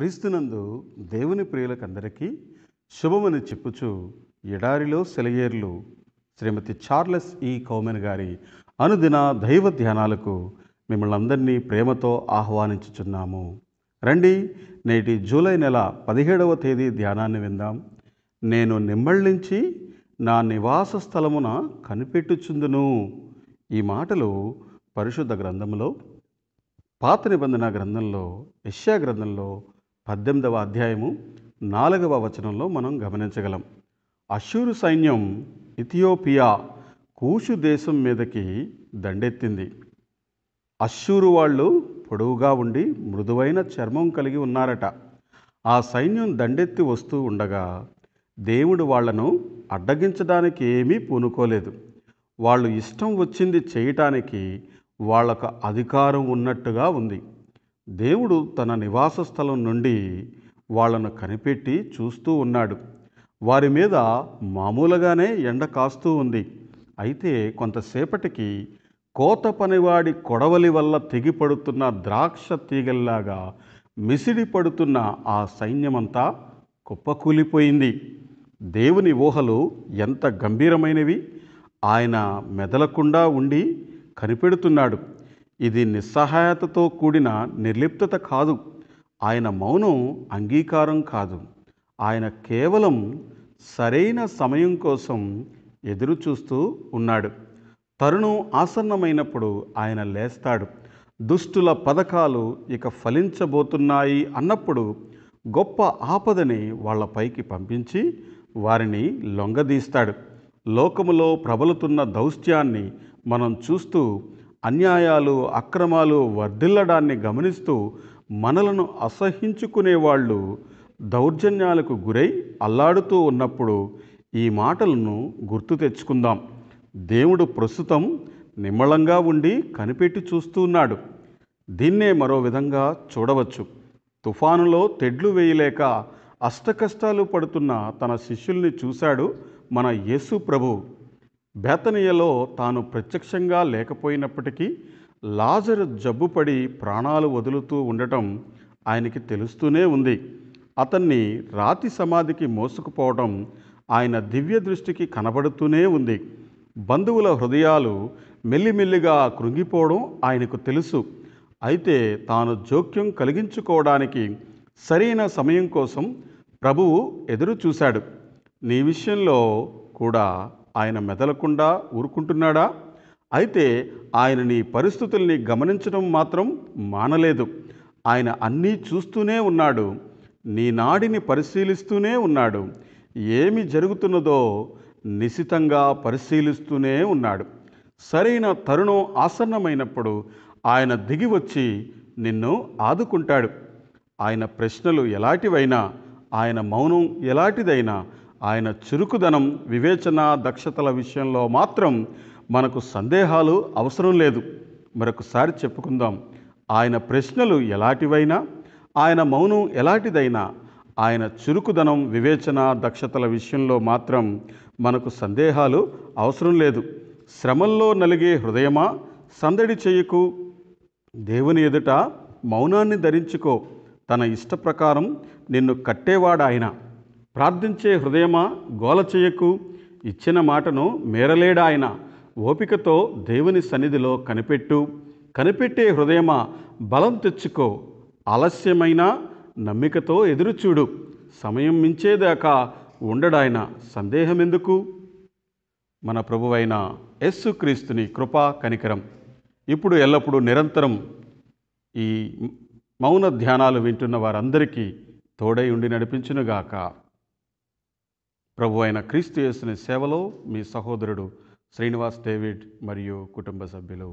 క్రీస్తునందు దేవుని ప్రియులకందరికీ శుభమని చెప్పుచు ఎడారిలో సెలయేర్లు శ్రీమతి చార్లెస్ ఈ కౌమెన్ గారి అనుదిన దైవ ధ్యానాలకు మిమ్మల్ని అందరినీ ప్రేమతో ఆహ్వానించుచున్నాము రండి నేటి జూలై నెల పదిహేడవ తేదీ ధ్యానాన్ని విందాం నేను నిమ్మళ్ళించి నా నివాస స్థలమున కనిపెట్టుచుందును ఈ మాటలు పరిశుద్ధ గ్రంథంలో పాత నిబంధన గ్రంథంలో యశ్యా గ్రంథంలో పద్దెనిమిదవ అధ్యాయము నాలుగవ వచనంలో మనం గమనించగలం అషూరు సైన్యం ఇథియోపియా కూషు దేశం మీదకి దండెత్తింది అశ్షూరు వాళ్ళు పొడవుగా ఉండి మృదువైన చర్మం కలిగి ఉన్నారట ఆ సైన్యం దండెత్తి వస్తూ ఉండగా దేవుడు వాళ్లను అడ్డగించడానికి ఏమీ పూనుకోలేదు వాళ్ళు ఇష్టం వచ్చింది చేయటానికి వాళ్ళకు అధికారం ఉన్నట్టుగా ఉంది దేవుడు తన నివాస స్థలం నుండి వాళ్ళను కనిపెట్టి చూస్తూ ఉన్నాడు వారి మీద మామూలుగానే ఎండ కాస్తూ ఉంది అయితే కొంతసేపటికి కోత పనివాడి కొడవలి వల్ల తెగిపడుతున్న ద్రాక్ష తీగల్లాగా మిసిడి పడుతున్న ఆ సైన్యమంతా కుప్పకూలిపోయింది దేవుని ఊహలు ఎంత గంభీరమైనవి ఆయన మెదలకుండా ఉండి కనిపెడుతున్నాడు ఇది నిస్సహాయతతో కూడిన నిర్లిప్తత కాదు ఆయన మౌనం అంగీకారం కాదు ఆయన కేవలం సరైన సమయం కోసం ఎదురు చూస్తూ ఉన్నాడు తరుణం ఆసన్నమైనప్పుడు ఆయన లేస్తాడు దుష్టుల పథకాలు ఇక ఫలించబోతున్నాయి అన్నప్పుడు గొప్ప ఆపదని వాళ్ళపైకి పంపించి వారిని లొంగదీస్తాడు లోకములో ప్రబలుతున్న దౌత్యాన్ని మనం చూస్తూ అన్యాయాలు అక్రమాలు వర్ధిల్లడాన్ని గమనిస్తూ మనలను అసహించుకునేవాళ్ళు దౌర్జన్యాలకు గురై అల్లాడుతూ ఉన్నప్పుడు ఈ మాటలను గుర్తు తెచ్చుకుందాం దేవుడు ప్రస్తుతం నిమ్మళంగా ఉండి కనిపెట్టి చూస్తూ ఉన్నాడు దీన్నే మరో విధంగా చూడవచ్చు తుఫానులో తెడ్లు వేయలేక అష్టకష్టాలు పడుతున్న తన శిష్యుల్ని చూశాడు మన యేసు ప్రభు బేతనీయలో తాను ప్రత్యక్షంగా లేకపోయినప్పటికీ లాజరు జబ్బుపడి ప్రాణాలు వదులుతూ ఉండటం ఆయనకి తెలుస్తూనే ఉంది అతన్ని రాతి సమాధికి మోసుకుపోవడం ఆయన దివ్య దృష్టికి కనబడుతూనే ఉంది బంధువుల హృదయాలు మెల్లిమెల్లిగా కృంగిపోవడం ఆయనకు తెలుసు అయితే తాను జోక్యం కలిగించుకోవడానికి సరైన సమయం కోసం ప్రభువు ఎదురు చూశాడు నీ విషయంలో కూడా ఆయన మెదలకుండా ఊరుకుంటున్నాడా అయితే ఆయన నీ పరిస్థితుల్ని గమనించడం మాత్రం మానలేదు ఆయన అన్నీ చూస్తూనే ఉన్నాడు నీ నాడిని పరిశీలిస్తూనే ఉన్నాడు ఏమి జరుగుతున్నదో నిశితంగా పరిశీలిస్తూనే ఉన్నాడు సరైన తరుణం ఆసన్నమైనప్పుడు ఆయన దిగి వచ్చి నిన్ను ఆదుకుంటాడు ఆయన ప్రశ్నలు ఎలాంటివైనా ఆయన మౌనం ఎలాంటిదైనా ఆయన చురుకుదనం వివేచన దక్షతల విషయంలో మాత్రం మనకు సందేహాలు అవసరం లేదు మరొకసారి చెప్పుకుందాం ఆయన ప్రశ్నలు ఎలాంటివైనా ఆయన మౌనం ఎలాంటిదైనా ఆయన చురుకుదనం వివేచన దక్షతల విషయంలో మాత్రం మనకు సందేహాలు అవసరం లేదు శ్రమంలో నలిగే హృదయమా సందడి చేయకు దేవుని ఎదుట మౌనాన్ని ధరించుకో తన ఇష్ట ప్రకారం నిన్ను కట్టేవాడాయన ప్రార్థించే హృదయమా గోల చేయకు ఇచ్చిన మాటను మేరలేడాయన ఓపికతో దేవుని సన్నిధిలో కనిపెట్టు కనిపెట్టే హృదయమా బలం తెచ్చుకో ఆలస్యమైన నమ్మికతో ఎదురుచూడు సమయం మించేదాకా ఉండడాయన సందేహం ఎందుకు మన ప్రభువైన యస్సుక్రీస్తుని కృపా కనికరం ఇప్పుడు ఎల్లప్పుడూ నిరంతరం ఈ మౌన ధ్యానాలు వింటున్న వారందరికీ తోడై ఉండి నడిపించునుగాక ప్రభు అయిన క్రీస్తు చేసిన సేవలో మీ సహోదరుడు శ్రీనివాస్ డేవిడ్ మరియు కుటుంబ సభ్యులు